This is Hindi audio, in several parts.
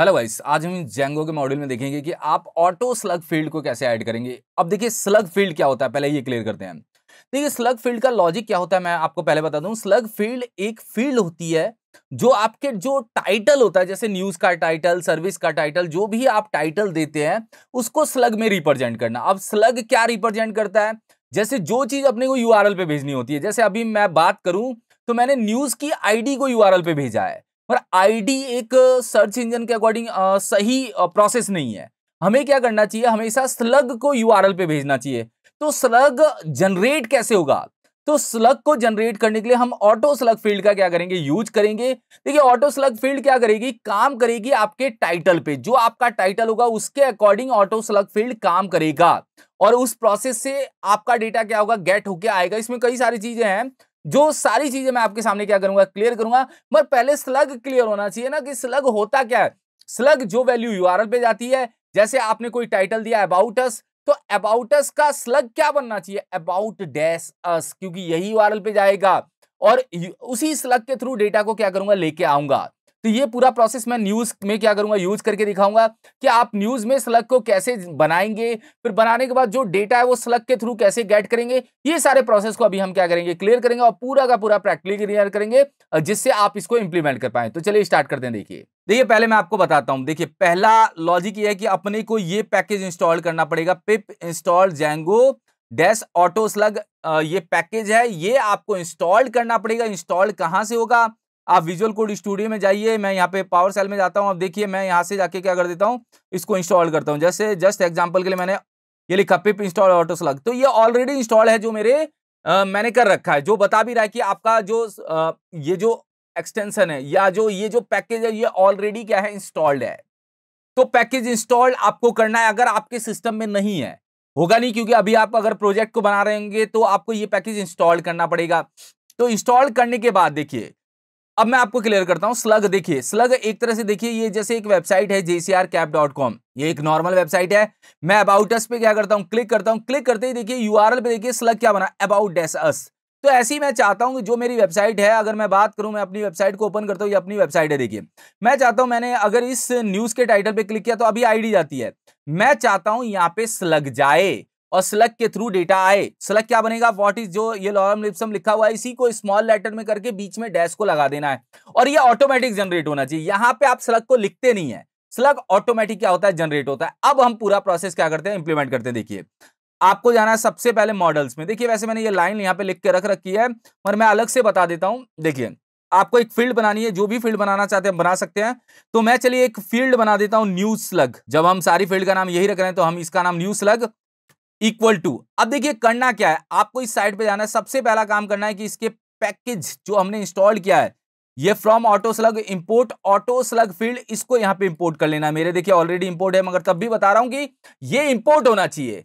हेलो गाइस आज हम जेंगो के मॉड्यूल में देखेंगे कि आप ऑटो स्लग फील्ड को कैसे ऐड करेंगे अब देखिए स्लग फील्ड क्या होता है पहले ये क्लियर करते हैं देखिए स्लग फील्ड का लॉजिक क्या होता है मैं आपको पहले बता दूं स्लग फील्ड एक फील्ड होती है जो आपके जो टाइटल होता है जैसे न्यूज का टाइटल सर्विस का टाइटल जो भी आप टाइटल देते हैं उसको स्लग में रिप्रेजेंट करना अब स्लग क्या रिप्रेजेंट करता है जैसे जो चीज अपने को यू पे भेजनी होती है जैसे अभी मैं बात करूं तो मैंने न्यूज की आईडी को यू पे भेजा है पर आईडी एक सर्च इंजन के अकॉर्डिंग सही प्रोसेस नहीं है हमें क्या करना चाहिए हमेशा स्लग को यूआरएल पे भेजना चाहिए तो स्लग जनरेट कैसे होगा तो स्लग को जनरेट करने के लिए हम ऑटो स्लग फील्ड का क्या करेंगे यूज करेंगे देखिए ऑटो स्लग फील्ड क्या करेगी काम करेगी आपके टाइटल पे जो आपका टाइटल होगा उसके अकॉर्डिंग ऑटो स्लग फील्ड काम करेगा और उस प्रोसेस से आपका डेटा क्या होगा गेट होके आएगा इसमें कई सारी चीजें हैं जो सारी चीजें मैं आपके सामने क्या करूंगा क्लियर करूंगा मगर पहले स्लग क्लियर होना चाहिए ना कि स्लग होता क्या है स्लग जो वैल्यू यू पे जाती है जैसे आपने कोई टाइटल दिया अबाउट अस तो अबाउट अस का स्लग क्या बनना चाहिए अबाउट डैश अस क्योंकि यही यू पे जाएगा और उसी स्लग के थ्रू डेटा को क्या करूंगा लेके आऊंगा तो ये पूरा प्रोसेस मैं न्यूज़ में क्या करूंगा यूज करके दिखाऊंगा कि आप न्यूज़ में स्लग को कैसे बनाएंगे फिर बनाने के बाद जो डेटा है वो स्लग के थ्रू कैसे गेट करेंगे ये सारे प्रोसेस को अभी हम क्या करेंगे क्लियर करेंगे और पूरा का पूरा प्रैक्टिकली क्लियर करेंगे जिससे आप इसको इंप्लीमेंट कर पाए तो चलिए स्टार्ट करते हैं देखिए देखिए पहले मैं आपको बताता हूं देखिए पहला लॉजिक ये है कि अपने को ये पैकेज इंस्टॉल करना पड़ेगा pip install Django dash auto slug ये पैकेज है ये आपको इंस्टॉल करना पड़ेगा इंस्टॉल कहाँ से होगा आप विजुअल कोड स्टूडियो में जाइए मैं यहाँ पे पावर सेल में जाता हूँ आप देखिए मैं यहाँ से जाके क्या कर देता हूँ इसको इंस्टॉल करता हूँ जैसे जस्ट एग्जाम्पल के लिए मैंने ये लिखा पिप इंस्टॉल ऑटो स्लग तो ये ऑलरेडी इंस्टॉल है जो मेरे आ, मैंने कर रखा है जो बता भी रहा है कि आपका जो आ, ये जो एक्सटेंशन है या जो ये जो पैकेज है ये ऑलरेडी क्या है इंस्टॉल्ड है तो पैकेज इंस्टॉल्ड आपको करना है अगर आपके सिस्टम में नहीं है होगा नहीं क्योंकि अभी आप अगर प्रोजेक्ट को बना रहेंगे तो आपको ये पैकेज इंस्टॉल करना पड़ेगा तो इंस्टॉल करने के बाद देखिए अब मैं आपको क्लियर करता हूँ स्लग देखिए स्लग एक तरह से देखिए ये जैसे एक वेबसाइट है जेसीआर कैप डॉट कॉम ये एक नॉर्मल वेबसाइट है मैं अबाउट अस पे क्या करता हूँ क्लिक करता हूँ क्लिक करते ही देखिए यूआरएल पे देखिए स्लग क्या बना अबाउट डेस अस तो ऐसी मैं चाहता हूं कि जो मेरी वेबसाइट है अगर मैं बात करूं मैं अपनी वेबसाइट को ओपन करता हूँ ये अपनी वेबसाइट है देखिए मैं चाहता हूं मैंने अगर इस न्यूज़ के टाइटल पे क्लिक किया तो अभी आईडी जाती है मैं चाहता हूं यहाँ पे स्लग जाए और स्लग के थ्रू डेटा आए स्लग क्या बनेगा वॉट इज जो ये लॉरम लिप्सम लिखा हुआ है इसी को स्मॉल लेटर में करके बीच में डैश को लगा देना है और ये ऑटोमेटिक जनरेट होना चाहिए यहाँ पे आप स्लग को लिखते नहीं है स्लग ऑटोमेटिक क्या होता है जनरेट होता है अब हम पूरा प्रोसेस क्या करते हैं इंप्लीमेंट करते हैं देखिए आपको जाना है सबसे पहले मॉडल्स में देखिए वैसे मैंने ये लाइन यहाँ पे लिख के रख रखी है पर मैं अलग से बता देता हूँ देखिए आपको एक फील्ड बनानी है जो भी फील्ड बनाना चाहते हैं बना सकते हैं तो मैं चलिए एक फील्ड बना देता हूं न्यू स्लग जब हम सारी फील्ड का नाम यही रख रहे हैं तो हम इसका नाम न्यू स्लग इक्वल टू अब देखिए करना क्या है आपको इस साइड पे जाना है सबसे पहला काम करना है कि इसके पैकेज जो हमने इंस्टॉल किया है ये from auto slug import auto slug field इसको यहां पे इंपोर्ट कर लेना मेरे देखिए ऑलरेडी इंपोर्ट है मगर तब भी बता रहा हूं कि ये इंपोर्ट होना चाहिए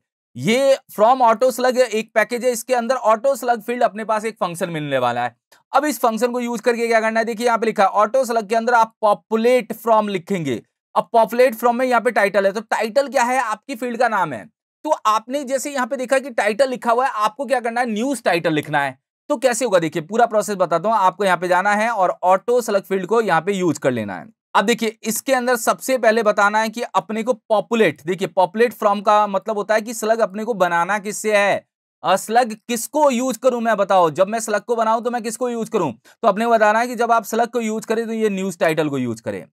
ये फ्रॉम ऑटो स्लग एक पैकेज है इसके अंदर ऑटो स्लग फील्ड अपने पास एक फंक्शन मिलने वाला है अब इस फंक्शन को यूज करके क्या करना है देखिए यहां पर लिखा है ऑटो स्लग के अंदर आप पॉपुलेट फ्रॉम लिखेंगे अब पॉपुलेट फ्रॉम में यहाँ पे टाइटल है तो टाइटल क्या है आपकी फील्ड का नाम है तो आपने जैसे यहां पे देखा कि टाइटल लिखा हुआ है आपको क्या करना है न्यूज टाइटल लिखना है तो कैसे होगा देखिए पूरा प्रोसेस बताता हूं आपको यहां पे जाना है और ऑटो सेलेक्ट फील्ड को यहां पे यूज कर लेना है अब देखिए इसके अंदर सबसे पहले बताना है कि अपने को पॉपुलेट देखिए पॉपुलेट फ्रॉम का मतलब होता है कि स्लग अपने को बनाना किससे है स्लग किसको यूज करूं मैं बताओ जब मैं स्लग को बनाऊं तो मैं किसको यूज करूं तो अपने बताना है कि जब आप स्लग को यूज करें तो ये न्यूज टाइटल को यूज करें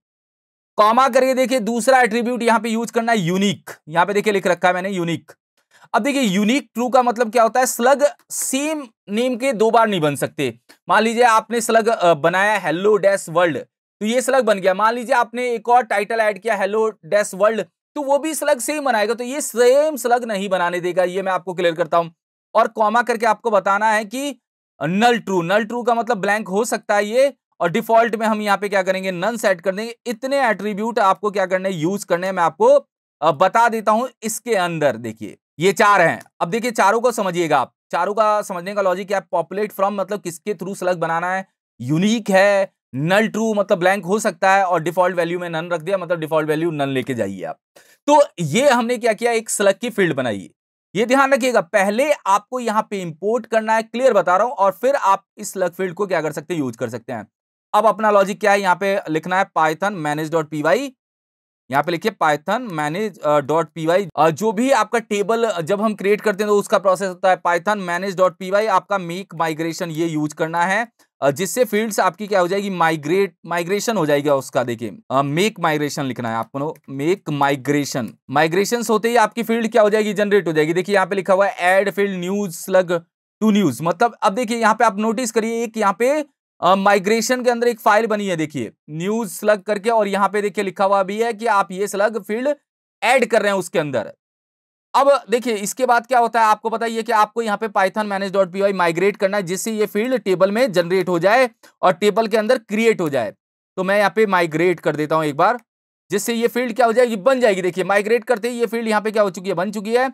कॉमा करके देखिए दूसरा एट्रीब्यूट यहां पे यूज करना है यूनिक यहां पे देखिए लिख रखा है मैंने यूनिक अब देखिए यूनिक ट्रू का मतलब क्या होता है स्लग सेम नेम के दो बार नहीं बन सकते मान लीजिए आपने स्लग बनाया हेलो डैस वर्ल्ड तो ये स्लग बन गया मान लीजिए आपने एक और टाइटल ऐड किया हेलो डैस वर्ल्ड तो वो भी स्लग सेम बनाएगा तो ये सेम स्लग नहीं बनाने देगा ये मैं आपको क्लियर करता हूं और कॉमा करके आपको बताना है कि नल ट्रू नल ट्रू का मतलब ब्लैंक हो सकता है ये और डिफॉल्ट में हम यहाँ पे क्या करेंगे नन सेट कर देंगे इतने एट्रीब्यूट आपको क्या करने यूज करने मैं आपको बता देता हूं इसके अंदर देखिए ये चार हैं अब देखिए चारों को समझिएगा आप चारों का समझने का लॉजिक क्या पॉपुलेट फ्रॉम मतलब किसके थ्रू सलग बनाना है यूनिक है नल ट्रू मतलब ब्लैंक हो सकता है और डिफॉल्ट वैल्यू में नन रख दिया मतलब डिफॉल्ट वैल्यू नन लेके जाइए आप तो ये हमने क्या किया एक सलग की फील्ड बनाई ये ध्यान रखिएगा पहले आपको यहां पे इंपोर्ट करना है क्लियर बता रहा हूं और फिर आप इस स्लग फील्ड को क्या कर सकते हैं यूज कर सकते हैं अब अपना लॉजिक क्या है यहाँ पे लिखना है Python manage dot P Y यहाँ पे लिखिए Python manage dot P Y जो भी आपका टेबल जब हम क्रिएट करते हैं तो उसका प्रोसेस होता है Python manage dot P Y आपका मेक माइग्रेशन ये यूज करना है जिससे फील्ड्स आपकी क्या हो जाएगी माइग्रेट माइग्रेशन हो जाएगा उसका देखिए मेक माइग्रेशन लिखना है आपको मेक माइग्रेशन माइग्रेशन होते ही आपकी फील्ड क्या हो जाएगी जनरेट हो जाएगी देखिए यहाँ पे लिखा हुआ है add field news slug to news मतलब अब देखिए यहाँ पे आप नोटिस करिए एक यहाँ पे माइग्रेशन के अंदर एक फाइल बनी है देखिए न्यूज स्लग करके और यहां पे देखिए लिखा हुआ भी है कि आप ये स्लग फील्ड ऐड कर रहे हैं उसके अंदर अब देखिए इसके बाद क्या होता है आपको पता है कि आपको यहाँ पे Python manage dot P migrate करना है जिससे ये फील्ड टेबल में जनरेट हो जाए और टेबल के अंदर क्रिएट हो जाए तो मैं यहाँ पे माइग्रेट कर देता हूँ एक बार जिससे ये फील्ड क्या हो जाएगी बन जाएगी देखिए माइग्रेट करते ही ये फील्ड यहाँ पे क्या हो चुकी है बन चुकी है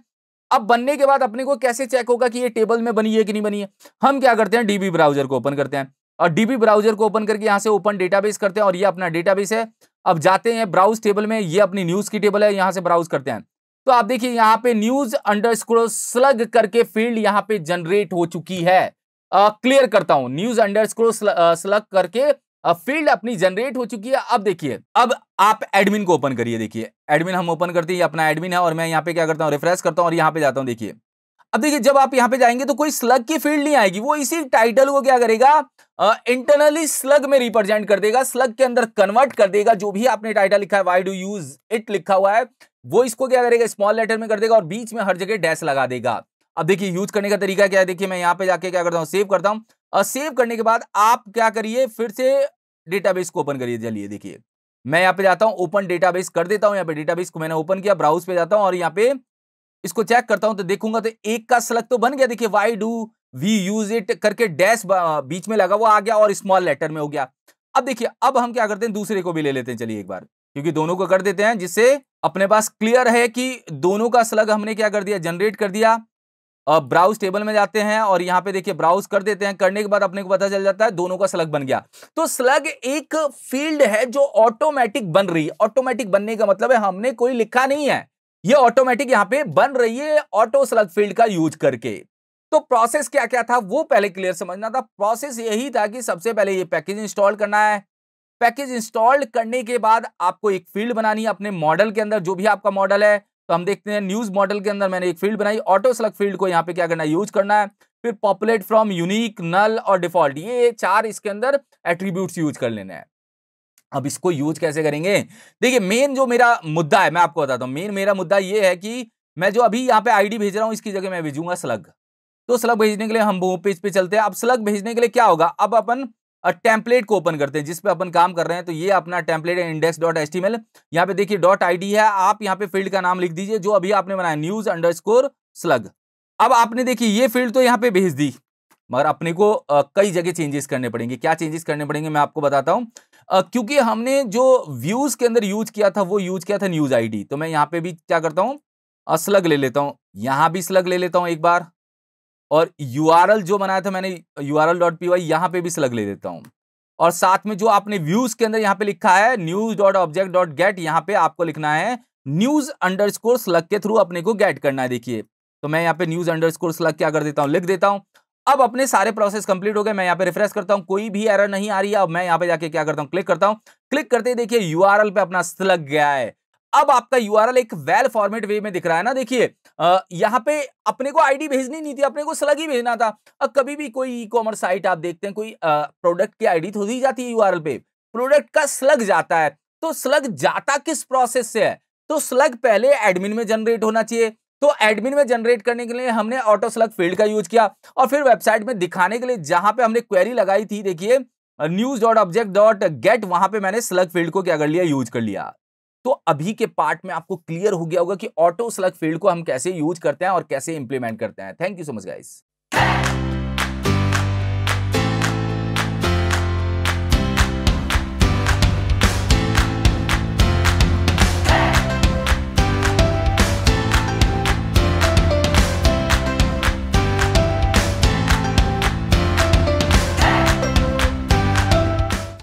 अब बनने के बाद अपने को कैसे चेक होगा कि ये टेबल में बनी है कि नहीं बनी है हम क्या करते हैं डीबी ब्राउजर को ओपन करते हैं और डीबी ब्राउजर को ओपन करके यहाँ से ओपन डेटाबेस करते हैं और ये अपना डेटाबेस है अब जाते हैं ब्राउज टेबल में ये अपनी न्यूज की टेबल है यहाँ से ब्राउज करते हैं तो आप देखिए यहाँ पे न्यूज अंडर स्लग करके फील्ड यहाँ पे जनरेट हो चुकी है क्लियर करता हूं न्यूज अंडर स्लग करके फील्ड अपनी जनरेट हो चुकी है अब देखिए अब आप एडमिन को ओपन करिए देखिए एडमिन हम ओपन करते हैं अपना एडमिन है और मैं यहाँ पे क्या करता हूँ रिफ्रेश करता हूँ और यहाँ पे जाता हूँ देखिए अब देखिए जब आप यहाँ पे जाएंगे तो कोई स्लग की फील्ड नहीं आएगी वो इसी टाइटल को क्या करेगा इंटरनली स्लग में रिप्रेजेंट कर देगा स्लग के अंदर कन्वर्ट कर देगा जो भी आपने टाइटल लिखा है वाई डू यूज इट लिखा हुआ है वो इसको क्या करेगा स्मॉल लेटर में कर देगा और बीच में हर जगह डैश लगा देगा अब देखिए यूज करने का तरीका क्या है देखिए मैं यहाँ पे जाके क्या करता हूँ सेव करता हूँ और सेव करने के बाद आप क्या करिए फिर से डेटाबेस को ओपन करिए चलिए देखिए मैं यहाँ पे जाता हूँ ओपन डेटाबेस कर देता हूँ यहाँ पे डेटाबेस को मैंने ओपन किया ब्राउज पे जाता हूँ और यहाँ पे इसको चेक करता हूँ तो देखूंगा तो एक का स्लग तो बन गया देखिए why do we use it करके डैश बीच में लगा हुआ आ गया और स्मॉल लेटर में हो गया अब देखिए अब हम क्या करते हैं दूसरे को भी ले लेते हैं चलिए एक बार क्योंकि दोनों को कर देते हैं जिससे अपने पास क्लियर है कि दोनों का स्लग हमने क्या कर दिया जनरेट कर दिया अब ब्राउज टेबल में जाते हैं और यहाँ पे देखिए ब्राउज कर देते हैं करने के बाद अपने को पता चल जाता है दोनों का स्लग बन गया तो स्लग एक फील्ड है जो ऑटोमेटिक बन रही है ऑटोमेटिक बनने का मतलब है हमने कोई लिखा नहीं है ये ऑटोमेटिक यहाँ पे बन रही है ऑटो स्लग फील्ड का यूज करके तो प्रोसेस क्या क्या था वो पहले क्लियर समझना था प्रोसेस यही था कि सबसे पहले ये पैकेज इंस्टॉल करना है पैकेज इंस्टॉल करने के बाद आपको एक फील्ड बनानी है अपने मॉडल के अंदर जो भी आपका मॉडल है तो हम देखते हैं न्यूज मॉडल के अंदर मैंने एक फील्ड बनाई ऑटो स्लग फील्ड को यहाँ पे क्या करना है यूज करना है फिर पॉपुलेट फ्रॉम यूनिक नल और डिफॉल्ट ये चार इसके अंदर एट्रीब्यूट्स यूज कर लेना है अब इसको यूज कैसे करेंगे देखिए मेन जो मेरा मुद्दा है मैं आपको बताता हूँ मेन मेरा मुद्दा ये है कि मैं जो अभी यहाँ पे आईडी भेज रहा हूँ इसकी जगह मैं भेजूंगा स्लग तो स्लग भेजने के लिए हम पेज पे चलते हैं अब स्लग भेजने के लिए क्या होगा अब अपन टेम्पलेट को ओपन करते हैं जिसपे अपन काम कर रहे हैं तो ये अपना template index dot S T mail यहाँ पे देखिए डॉट आई डी है आप यहाँ पे फील्ड का नाम लिख दीजिए जो अभी आपने बनाया न्यूज अंडर स्कोर स्लग अब आपने देखिए ये फील्ड तो यहाँ पे भेज दी मगर अपने को आ, कई जगह चेंजेस करने पड़ेंगे क्या चेंजेस करने पड़ेंगे मैं आपको बताता हूँ क्योंकि हमने जो व्यूज के अंदर यूज किया था वो यूज किया था न्यूज आईडी तो मैं यहाँ पे भी क्या करता हूँ स्लग ले लेता हूँ यहाँ भी स्लग ले लेता हूँ एक बार और यू जो बनाया था मैंने U R L dot P Y यहाँ पे भी स्लग ले देता हूँ और साथ में जो आपने व्यूज के अंदर यहाँ पे लिखा है news dot object dot get यहाँ पे आपको लिखना है न्यूज अंडर स्कोर स्लग के थ्रू अपने को गेट करना है देखिए तो मैं यहाँ पे न्यूज अंडर स्कोर स्लग क्या कर देता हूँ लिख देता हूँ अब अपने सारे प्रोसेस कंप्लीट हो गए मैं यहाँ पे रिफ्रेश करता हूँ कोई भी एरर नहीं आ रही है अब मैं यहाँ पे जाके क्या करता हूँ क्लिक करता हूँ क्लिक करते देखिए यू पे अपना स्लग गया है अब आपका यूआरएल एक वेल फॉर्मेट वे में दिख रहा है ना देखिए यहाँ पे अपने को आईडी भेजनी नहीं थी अपने को स्लग ही भेजना था अब कभी भी कोई ई कॉमर्स साइट आप देखते हैं कोई प्रोडक्ट की आईडी थोड़ी जाती है यूआरएल पे प्रोडक्ट का स्लग जाता है तो स्लग जाता किस प्रोसेस से है तो स्लग पहले एडमिन में जनरेट होना चाहिए तो एडमिन में जनरेट करने के लिए हमने ऑटो स्लग फील्ड का यूज किया और फिर वेबसाइट में दिखाने के लिए जहां पे हमने क्वेरी लगाई थी देखिए news dot object dot get वहां पे मैंने स्लग फील्ड को क्या कर लिया यूज कर लिया तो अभी के पार्ट में आपको क्लियर हो गया होगा कि ऑटो स्लग फील्ड को हम कैसे यूज करते हैं और कैसे इंप्लीमेंट करते हैं thank you so much guys